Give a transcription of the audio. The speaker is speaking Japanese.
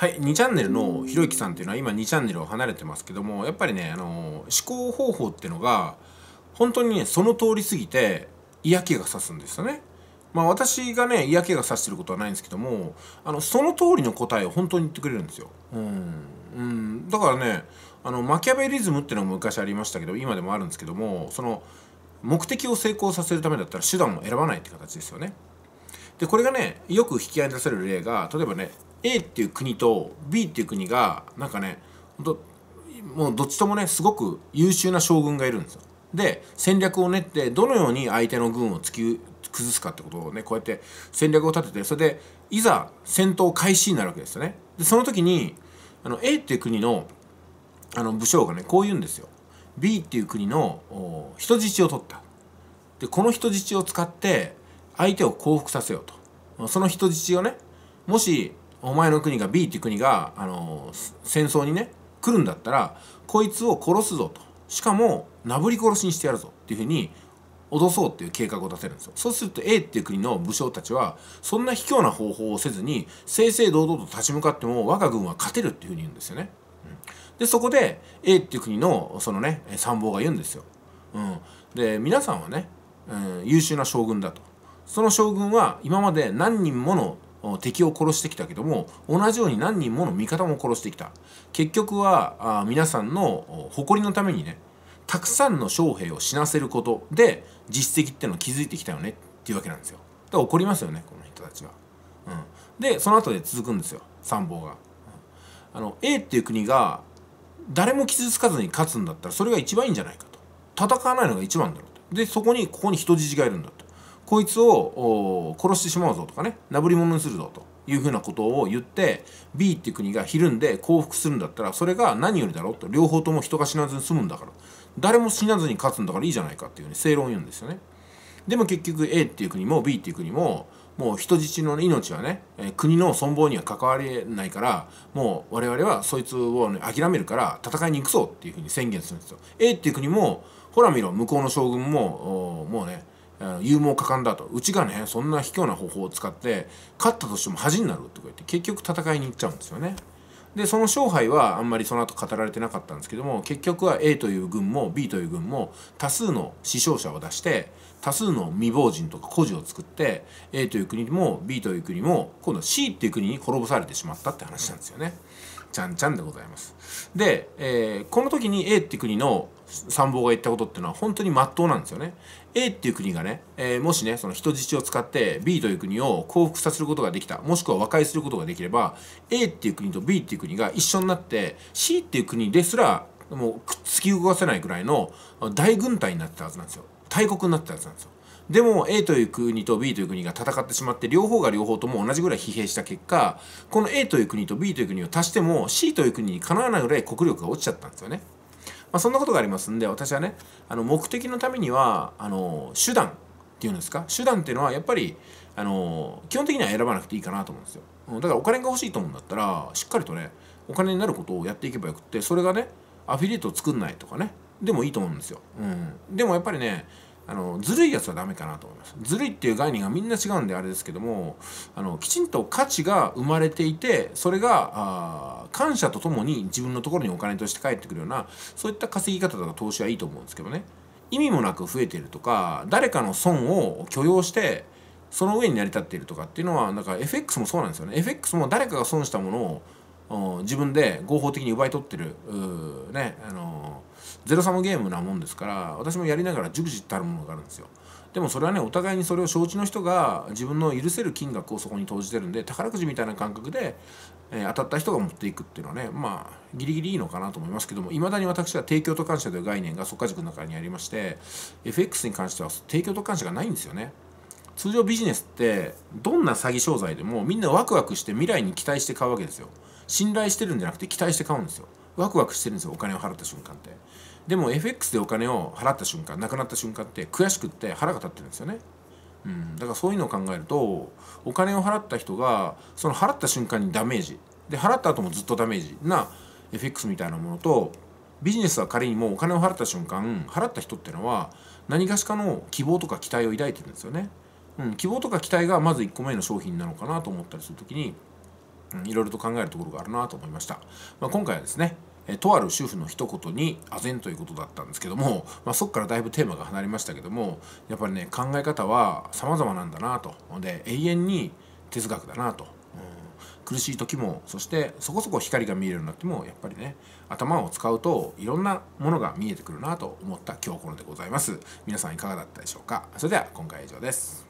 はい、2チャンネルのひろゆきさんっていうのは今2チャンネルを離れてますけどもやっぱりね、あの思考方法っていうのが本当にねその通りすぎて嫌気がさすんですよね。まあ私がね嫌気がさしてることはないんですけどもあのその通りの答えを本当に言ってくれるんですよ。うん、だからねあのマキャベリズムっていうのも昔ありましたけど今でもあるんですけどもその目的を成功させるためだったら手段を選ばないって形ですよね。でこれがねよく引き合いに出される例が例えばね A っていう国と B っていう国がなんかねほんともうどっちともねすごく優秀な将軍がいるんですよ。で戦略を練ってどのように相手の軍を突き崩すかってことをねこうやって戦略を立ててそれでいざ戦闘開始になるわけですよね。でその時にあの A っていう国のあの武将がねこう言うんですよ。B っていう国の人質を取った。でこの人質を使って相手を降伏させようと。その人質をねもしお前の国が B っていう国が、あの戦争にね来るんだったらこいつを殺すぞとしかもなぶり殺しにしてやるぞっていうふうに脅そうっていう計画を出せるんですよそうすると A っていう国の武将たちはそんな卑怯な方法をせずに正々堂々と立ち向かっても我が軍は勝てるっていうふうに言うんですよね、うん、でそこで A っていう国のそのね参謀が言うんですよ、うん、で皆さんはね、うん、優秀な将軍だとその将軍は今まで何人もの敵を殺してきたけども同じように何人もの味方も殺してきた結局はあ皆さんの誇りのためにねたくさんの将兵を死なせることで実績ってのを築いてきたよねっていうわけなんですよだから怒りますよねこの人たちは、うん、でその後で続くんですよ参謀が、うん、あの A っていう国が誰も傷つかずに勝つんだったらそれが一番いいんじゃないかと戦わないのが一番だろうとでそこにここに人質がいるんだとこいつを殺してしまうぞとかねなぶり物にするぞというふうなことを言って B っていう国がひるんで降伏するんだったらそれが何よりだろうと両方とも人が死なずに済むんだから誰も死なずに勝つんだからいいじゃないかっていうふうに正論を言うんですよねでも結局 A っていう国も B っていう国ももう人質の命はね国の存亡には関われないからもう我々はそいつを、ね、諦めるから戦いに行くぞっていうふうに宣言するんですよ A っていう国もほら見ろ向こうの将軍ももうね勇猛果敢だとうちがねそんな卑怯な方法を使って勝ったとしても恥になるとか言って結局戦いに行っちゃうんですよね。でその勝敗はあんまりその後語られてなかったんですけども結局は A という軍も B という軍も多数の死傷者を出して多数の未亡人とか孤児を作って A という国も B という国も今度は C っていう国に滅ぼされてしまったって話なんですよね。ちゃんちゃんでございます。で、えー、この時に A って国の参謀が言ったことっていうのは本当に真っ当なんですよね。A っていう国がね、えー、もしね、その人質を使って B という国を降伏させることができた、もしくは和解することができれば、A っていう国と B っていう国が一緒になって C っていう国ですらもう突き動かせないくらいの大軍隊になってたはずなんですよ。大国になってたはずなんですよ。でも A という国と B という国が戦ってしまって両方が両方とも同じぐらい疲弊した結果この A という国と B という国を足しても C という国にかなわないぐらい国力が落ちちゃったんですよね。まあ、そんなことがありますんで私はねあの目的のためにはあの手段っていうんですか手段っていうのはやっぱりあの基本的には選ばなくていいかなと思うんですよ。だからお金が欲しいと思うんだったらしっかりとねお金になることをやっていけばよくってそれがねアフィリエイトを作んないとかねでもいいと思うんですよ。うん、でもやっぱりねあのずるいやつはダメかなと思いますずるいっていう概念がみんな違うんであれですけどもあのきちんと価値が生まれていてそれがあ感謝とともに自分のところにお金として返ってくるようなそういった稼ぎ方とか投資はいいと思うんですけどね意味もなく増えているとか誰かの損を許容してその上に成り立っているとかっていうのはなんか FX もそうなんですよね FX も誰かが損したものを自分で合法的に奪い取ってるねあのゼロサムゲームなもんですから私もやりながら熟知たるものがあるんですよでもそれはねお互いにそれを承知の人が自分の許せる金額をそこに投じてるんで宝くじみたいな感覚で、えー、当たった人が持っていくっていうのはねまあギリギリいいのかなと思いますけどもいまだに私は提供と感謝という概念が即価塾の中にありまして FX に関しては提供と感謝がないんですよね通常ビジネスってどんな詐欺商材でもみんなワクワクして未来に期待して買うわけですよ信頼してるんじゃなくて期待して買うんですよワクワクしてるんですよお金を払った瞬間ってでも FX でお金を払った瞬間なくなった瞬間って悔しくって腹が立ってるんですよねうん、だからそういうのを考えるとお金を払った人がその払った瞬間にダメージで払った後もずっとダメージな FX みたいなものとビジネスは仮にもうお金を払った瞬間払った人っていうのは何がしかの希望とか期待を抱いてるんですよね。うん、希望とか期待がまず1個目の商品なのかなと思ったりする時にうん、いろいろと考えるところがあるなと思いました、まあ、今回はですねえとある主婦の一言にあぜんということだったんですけども、まあ、そこからだいぶテーマが離れましたけどもやっぱりね考え方は様々なんだなとで永遠に哲学だなと、うん、苦しい時もそしてそこそこ光が見えるようになってもやっぱりね頭を使うといろんなものが見えてくるなと思った今日このでございます皆さんいかがだったでしょうかそれでは今回は以上です